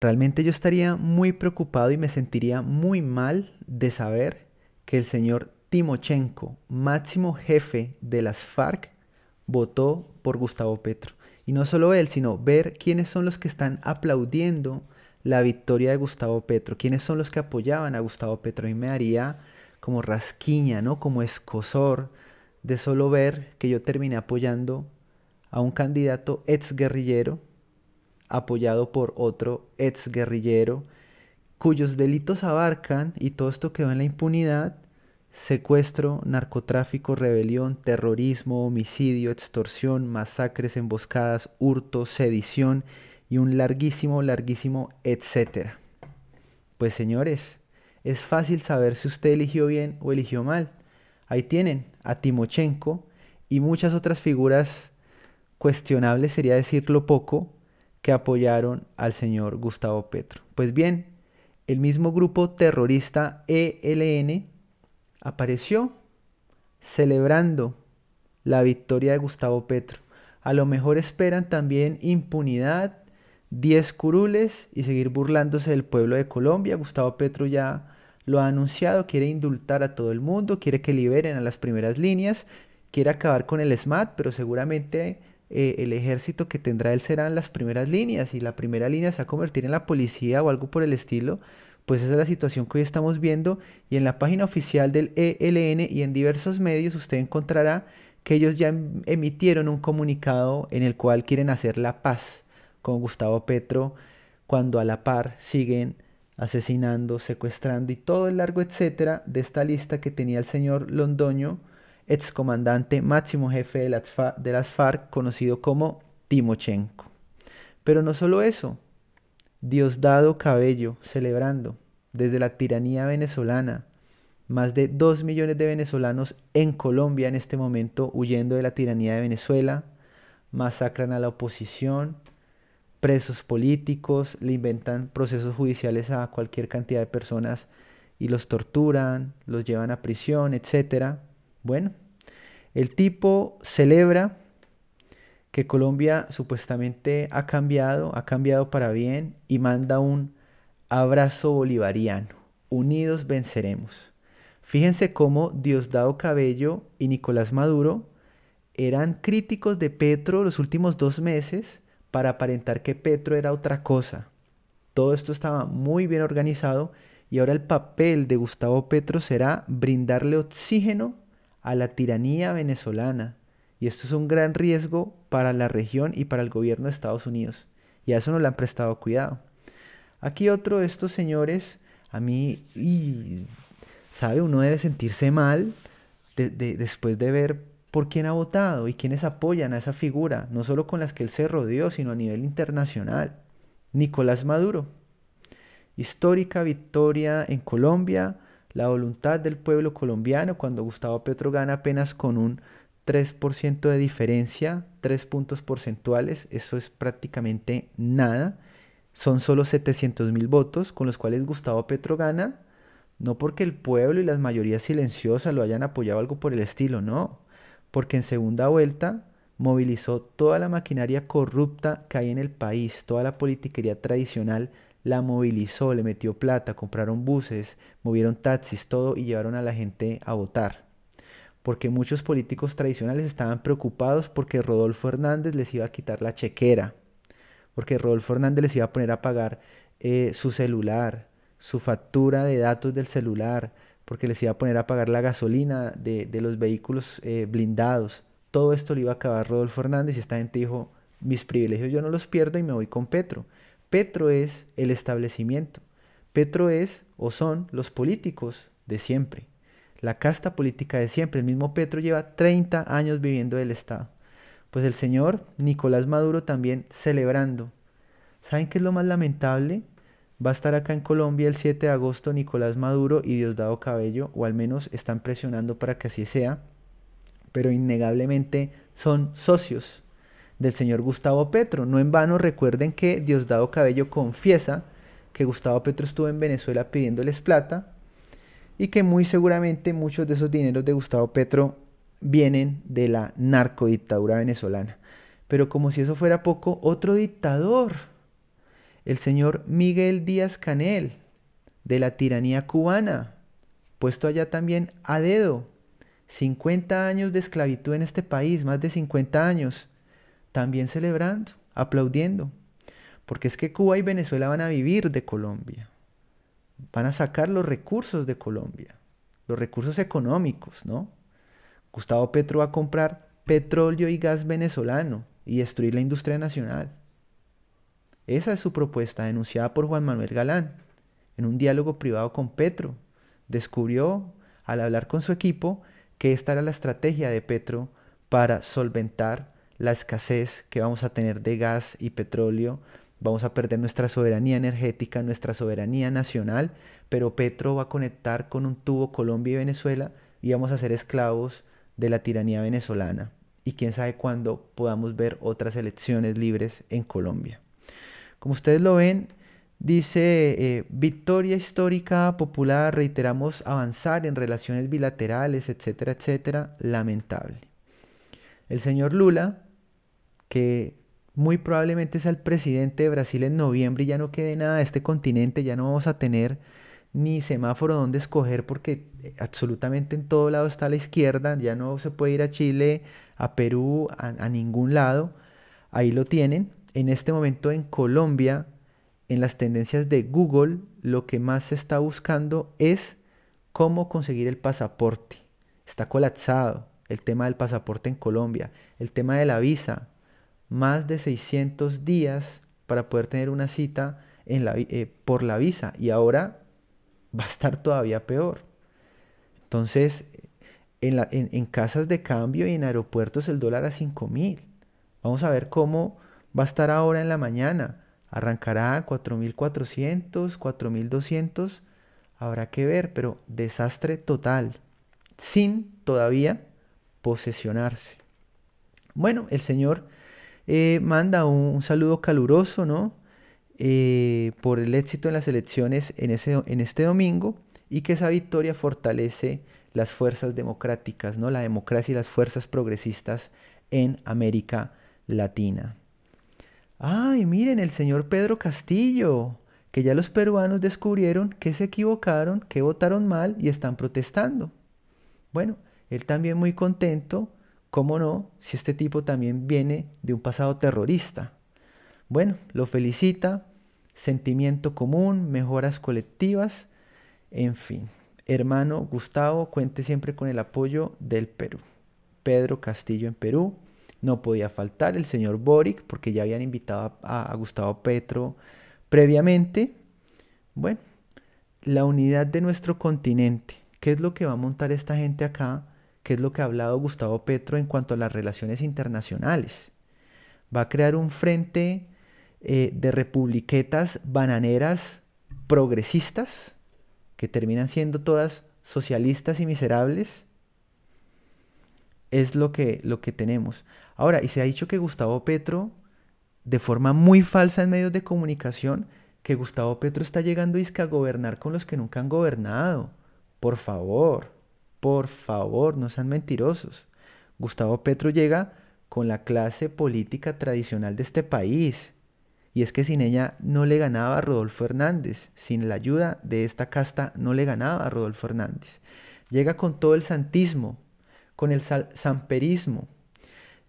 Realmente yo estaría muy preocupado y me sentiría muy mal de saber que el señor Timochenko, máximo jefe de las FARC, votó por Gustavo Petro. Y no solo él, sino ver quiénes son los que están aplaudiendo la victoria de Gustavo Petro, quiénes son los que apoyaban a Gustavo Petro. Y me haría como rasquiña, ¿no? Como escosor de solo ver que yo terminé apoyando a un candidato ex guerrillero apoyado por otro ex guerrillero, cuyos delitos abarcan, y todo esto quedó en la impunidad, secuestro, narcotráfico, rebelión, terrorismo, homicidio, extorsión, masacres, emboscadas, hurto, sedición y un larguísimo, larguísimo, etcétera. Pues señores, es fácil saber si usted eligió bien o eligió mal. Ahí tienen a Timochenko y muchas otras figuras cuestionables, sería decirlo poco, que apoyaron al señor Gustavo Petro. Pues bien, el mismo grupo terrorista ELN apareció celebrando la victoria de Gustavo Petro. A lo mejor esperan también impunidad, 10 curules y seguir burlándose del pueblo de Colombia. Gustavo Petro ya lo ha anunciado, quiere indultar a todo el mundo, quiere que liberen a las primeras líneas, quiere acabar con el SMAT, pero seguramente eh, el ejército que tendrá él serán las primeras líneas y la primera línea se va a convertir en la policía o algo por el estilo, pues esa es la situación que hoy estamos viendo y en la página oficial del ELN y en diversos medios usted encontrará que ellos ya em, emitieron un comunicado en el cual quieren hacer la paz con Gustavo Petro cuando a la par siguen asesinando, secuestrando y todo el largo etcétera de esta lista que tenía el señor Londoño excomandante máximo jefe de las, FARC, conocido como Timochenko. Pero no solo eso, Diosdado Cabello celebrando desde la tiranía venezolana, más de 2 millones de venezolanos en Colombia en este momento huyendo de la tiranía de Venezuela, masacran a la oposición, presos políticos, le inventan procesos judiciales a cualquier cantidad de personas y los torturan, los llevan a prisión, etcétera. Bueno, el tipo celebra que Colombia supuestamente ha cambiado, ha cambiado para bien y manda un abrazo bolivariano. Unidos venceremos. Fíjense cómo Diosdado Cabello y Nicolás Maduro eran críticos de Petro los últimos dos meses para aparentar que Petro era otra cosa. Todo esto estaba muy bien organizado y ahora el papel de Gustavo Petro será brindarle oxígeno a la tiranía venezolana. Y esto es un gran riesgo para la región y para el gobierno de Estados Unidos. Y a eso no le han prestado cuidado. Aquí otro de estos señores, a mí, y, ¿sabe? Uno debe sentirse mal después de ver por quién ha votado y quiénes apoyan a esa figura, no solo con las que él se rodeó, sino a nivel internacional. Nicolás Maduro. Histórica victoria en Colombia, la voluntad del pueblo colombiano cuando Gustavo Petro gana apenas con un 3% de diferencia, 3 puntos porcentuales, eso es prácticamente nada. Son solo 700 mil votos con los cuales Gustavo Petro gana, no porque el pueblo y las mayorías silenciosas lo hayan apoyado algo por el estilo, no, porque en segunda vuelta movilizó toda la maquinaria corrupta que hay en el país, toda la politiquería tradicional la movilizó, le metió plata, compraron buses, movieron taxis, todo y llevaron a la gente a votar. Porque muchos políticos tradicionales estaban preocupados porque Rodolfo Hernández les iba a quitar la chequera, porque Rodolfo Hernández les iba a poner a pagar eh, su celular, su factura de datos del celular, porque les iba a poner a pagar la gasolina de, los vehículos eh, blindados. Todo esto lo iba a acabar Rodolfo Hernández y esta gente dijo, mis privilegios yo no los pierdo y me voy con Petro. Petro es el establecimiento. Petro es o son los políticos de siempre. La casta política de siempre. El mismo Petro lleva 30 años viviendo del Estado. Pues el señor Nicolás Maduro también celebrando. ¿Saben qué es lo más lamentable? Va a estar acá en Colombia el 7 de agosto Nicolás Maduro y Diosdado Cabello, o al menos están presionando para que así sea, pero innegablemente son socios del señor Gustavo Petro. No en vano recuerden que Diosdado Cabello confiesa que Gustavo Petro estuvo en Venezuela pidiéndoles plata y que muy seguramente muchos de esos dineros de Gustavo Petro vienen de la narcodictadura venezolana. Pero como si eso fuera poco, otro dictador, el señor Miguel Díaz Canel, de la tiranía cubana, puesto allá también a dedo. 50 años de esclavitud en este país, más de 50 años también celebrando, aplaudiendo, porque es que Cuba y Venezuela van a vivir de Colombia, van a sacar los recursos de Colombia, los recursos económicos, ¿no? Gustavo Petro va a comprar petróleo y gas venezolano y destruir la industria nacional. Esa es su propuesta denunciada por Juan Manuel Galán en un diálogo privado con Petro. Descubrió, al hablar con su equipo, que esta era la estrategia de Petro para solventar la escasez que vamos a tener de gas y petróleo, vamos a perder nuestra soberanía energética, nuestra soberanía nacional, pero Petro va a conectar con un tubo Colombia y Venezuela y vamos a ser esclavos de la tiranía venezolana. Y quién sabe cuándo podamos ver otras elecciones libres en Colombia. Como ustedes lo ven, dice eh, victoria histórica popular, reiteramos avanzar en relaciones bilaterales, etcétera, etcétera, lamentable. El señor Lula que muy probablemente sea el presidente de Brasil en noviembre y ya no quede nada de este continente, ya no vamos a tener ni semáforo donde escoger porque eh, absolutamente en todo lado está la izquierda, ya no se puede ir a Chile, a Perú, a, a ningún lado. Ahí lo tienen. En este momento en Colombia, en las tendencias de Google, lo que más se está buscando es cómo conseguir el pasaporte. Está colapsado el tema del pasaporte en Colombia, el tema de la visa, más de 600 días para poder tener una cita eh, por la visa y ahora va a estar todavía peor. Entonces, en, casas de cambio y en aeropuertos el dólar a 5000 mil. Vamos a ver cómo va a estar ahora en la mañana. Arrancará a 4.400, 4.200. Habrá que ver, pero desastre total. Sin todavía posesionarse. Bueno, el Señor eh, manda un, saludo caluroso, ¿no? Eh, por el éxito en las elecciones en, ese, en este domingo y que esa victoria fortalece las fuerzas democráticas, ¿no? La democracia y las fuerzas progresistas en América Latina. Ay, miren, el señor Pedro Castillo, que ya los peruanos descubrieron que se equivocaron, que votaron mal y están protestando. Bueno, él también muy contento ¿Cómo no? Si este tipo también viene de un pasado terrorista. Bueno, lo felicita, sentimiento común, mejoras colectivas, en fin. Hermano Gustavo, cuente siempre con el apoyo del Perú. Pedro Castillo en Perú. No podía faltar el señor Boric, porque ya habían invitado a, Gustavo Petro previamente. Bueno, la unidad de nuestro continente. ¿Qué es lo que va a montar esta gente acá? que es lo que ha hablado Gustavo Petro en cuanto a las relaciones internacionales. Va a crear un frente eh, de republiquetas bananeras progresistas, que terminan siendo todas socialistas y miserables. Es lo que, lo que tenemos. Ahora, y se ha dicho que Gustavo Petro, de forma muy falsa en medios de comunicación, que Gustavo Petro está llegando a gobernar con los que nunca han gobernado. Por favor. Por favor, no sean mentirosos. Gustavo Petro llega con la clase política tradicional de este país. Y es que sin ella no le ganaba a Rodolfo Hernández, sin la ayuda de esta casta no le ganaba a Rodolfo Hernández. Llega con todo el santismo, con el samperismo,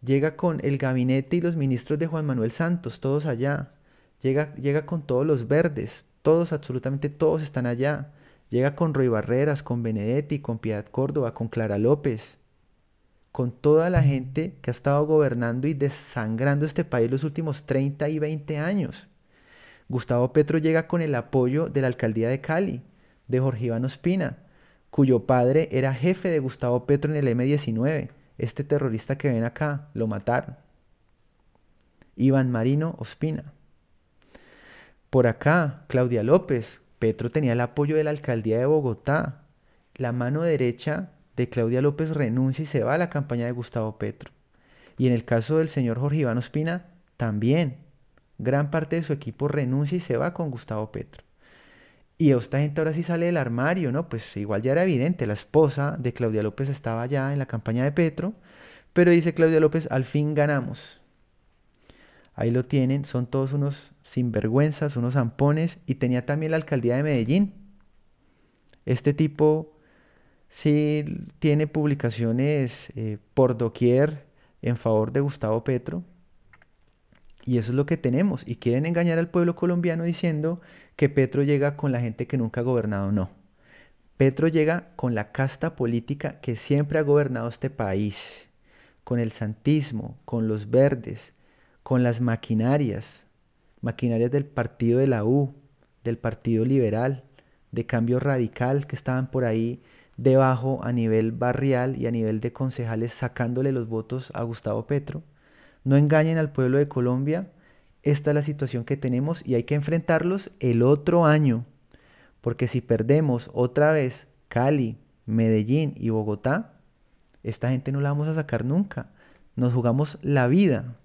llega con el gabinete y los ministros de Juan Manuel Santos, todos allá. Llega, llega con todos los verdes, todos, absolutamente todos están allá. Llega con Roy Barreras, con Benedetti, con Piedad Córdoba, con Clara López, con toda la gente que ha estado gobernando y desangrando este país los últimos 30 y 20 años. Gustavo Petro llega con el apoyo de la alcaldía de Cali, de Jorge Iván Ospina, cuyo padre era jefe de Gustavo Petro en el M19, este terrorista que ven acá, lo mataron. Iván Marino Ospina. Por acá, Claudia López, Petro tenía el apoyo de la alcaldía de Bogotá. La mano derecha de Claudia López renuncia y se va a la campaña de Gustavo Petro. Y en el caso del señor Jorge Iván Ospina, también. Gran parte de su equipo renuncia y se va con Gustavo Petro. Y esta gente ahora sí sale del armario, ¿no? Pues igual ya era evidente, la esposa de Claudia López estaba ya en la campaña de Petro, pero dice Claudia López, al fin ganamos. Ahí lo tienen, son todos unos sinvergüenzas, unos zampones. Y tenía también la alcaldía de Medellín. Este tipo sí tiene publicaciones eh, por doquier en favor de Gustavo Petro. Y eso es lo que tenemos. Y quieren engañar al pueblo colombiano diciendo que Petro llega con la gente que nunca ha gobernado. No. Petro llega con la casta política que siempre ha gobernado este país, con el santismo, con los verdes, con las maquinarias, maquinarias del partido de la U, del Partido Liberal, de Cambio Radical, que estaban por ahí debajo a nivel barrial y a nivel de concejales sacándole los votos a Gustavo Petro. No engañen al pueblo de Colombia, esta es la situación que tenemos y hay que enfrentarlos el otro año, porque si perdemos otra vez Cali, Medellín y Bogotá, esta gente no la vamos a sacar nunca. Nos jugamos la vida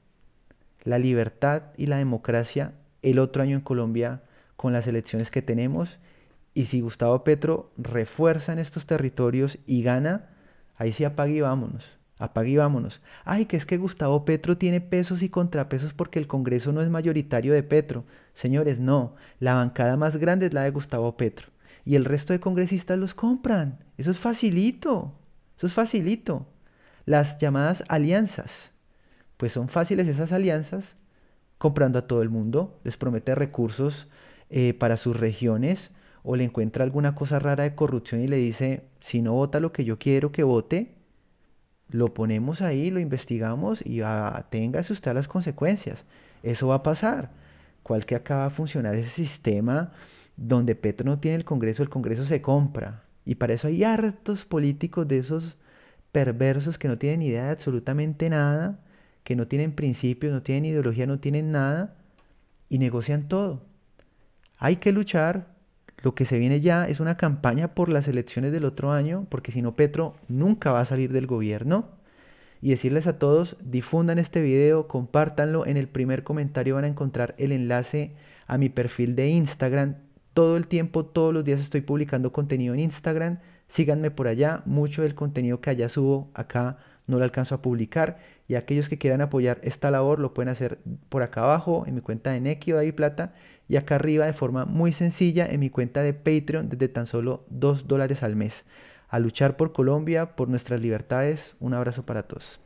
la libertad y la democracia el otro año en Colombia con las elecciones que tenemos. Y si Gustavo Petro refuerza en estos territorios y gana, ahí sí apague y vámonos. Apague y vámonos. Ay, que es que Gustavo Petro tiene pesos y contrapesos porque el Congreso no es mayoritario de Petro. Señores, no. La bancada más grande es la de Gustavo Petro. Y el resto de congresistas los compran. Eso es facilito. Eso es facilito. Las llamadas alianzas pues son fáciles esas alianzas, comprando a todo el mundo, les promete recursos eh, para sus regiones o le encuentra alguna cosa rara de corrupción y le dice, si no vota lo que yo quiero que vote, lo ponemos ahí, lo investigamos y ah, tenga usted las consecuencias. Eso va a pasar. ¿Cuál que acaba de funcionar ese sistema donde Petro no tiene el Congreso, el Congreso se compra? Y para eso hay hartos políticos de esos perversos que no tienen idea de absolutamente nada que no tienen principios, no tienen ideología, no tienen nada y negocian todo. Hay que luchar. Lo que se viene ya es una campaña por las elecciones del otro año, porque si no Petro nunca va a salir del gobierno. Y decirles a todos, difundan este video, compártanlo. En el primer comentario van a encontrar el enlace a mi perfil de Instagram. Todo el tiempo, todos los días estoy publicando contenido en Instagram. Síganme por allá. Mucho del contenido que allá subo acá no lo alcanzo a publicar. Y aquellos que quieran apoyar esta labor lo pueden hacer por acá abajo en mi cuenta de Nequi y David Plata y acá arriba de forma muy sencilla en mi cuenta de Patreon desde tan solo 2 dólares al mes. A luchar por Colombia, por nuestras libertades. Un abrazo para todos.